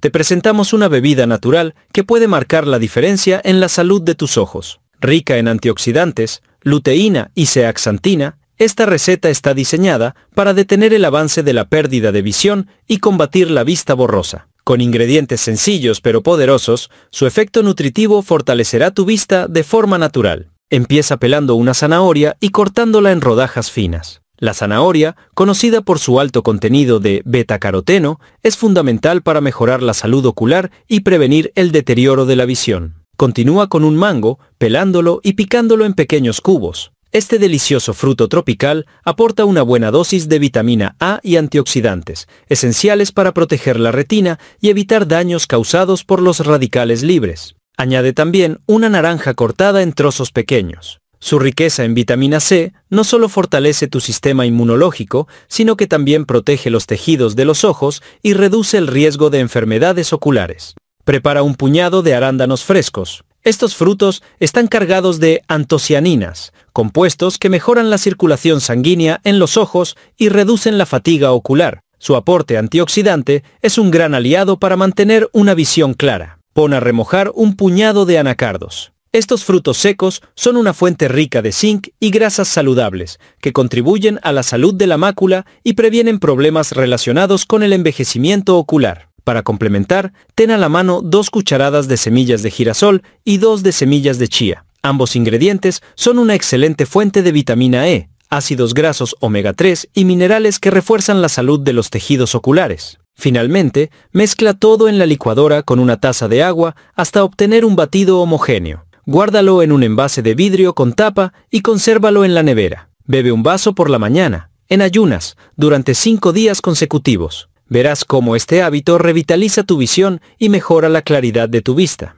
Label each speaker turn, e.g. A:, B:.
A: Te presentamos una bebida natural que puede marcar la diferencia en la salud de tus ojos. Rica en antioxidantes, luteína y zeaxantina, esta receta está diseñada para detener el avance de la pérdida de visión y combatir la vista borrosa. Con ingredientes sencillos pero poderosos, su efecto nutritivo fortalecerá tu vista de forma natural. Empieza pelando una zanahoria y cortándola en rodajas finas. La zanahoria, conocida por su alto contenido de beta-caroteno, es fundamental para mejorar la salud ocular y prevenir el deterioro de la visión. Continúa con un mango, pelándolo y picándolo en pequeños cubos. Este delicioso fruto tropical aporta una buena dosis de vitamina A y antioxidantes, esenciales para proteger la retina y evitar daños causados por los radicales libres. Añade también una naranja cortada en trozos pequeños. Su riqueza en vitamina C no solo fortalece tu sistema inmunológico, sino que también protege los tejidos de los ojos y reduce el riesgo de enfermedades oculares. Prepara un puñado de arándanos frescos. Estos frutos están cargados de antocianinas, compuestos que mejoran la circulación sanguínea en los ojos y reducen la fatiga ocular. Su aporte antioxidante es un gran aliado para mantener una visión clara. Pon a remojar un puñado de anacardos. Estos frutos secos son una fuente rica de zinc y grasas saludables, que contribuyen a la salud de la mácula y previenen problemas relacionados con el envejecimiento ocular. Para complementar, ten a la mano dos cucharadas de semillas de girasol y dos de semillas de chía. Ambos ingredientes son una excelente fuente de vitamina E, ácidos grasos omega 3 y minerales que refuerzan la salud de los tejidos oculares. Finalmente, mezcla todo en la licuadora con una taza de agua hasta obtener un batido homogéneo. Guárdalo en un envase de vidrio con tapa y consérvalo en la nevera. Bebe un vaso por la mañana, en ayunas, durante cinco días consecutivos. Verás cómo este hábito revitaliza tu visión y mejora la claridad de tu vista.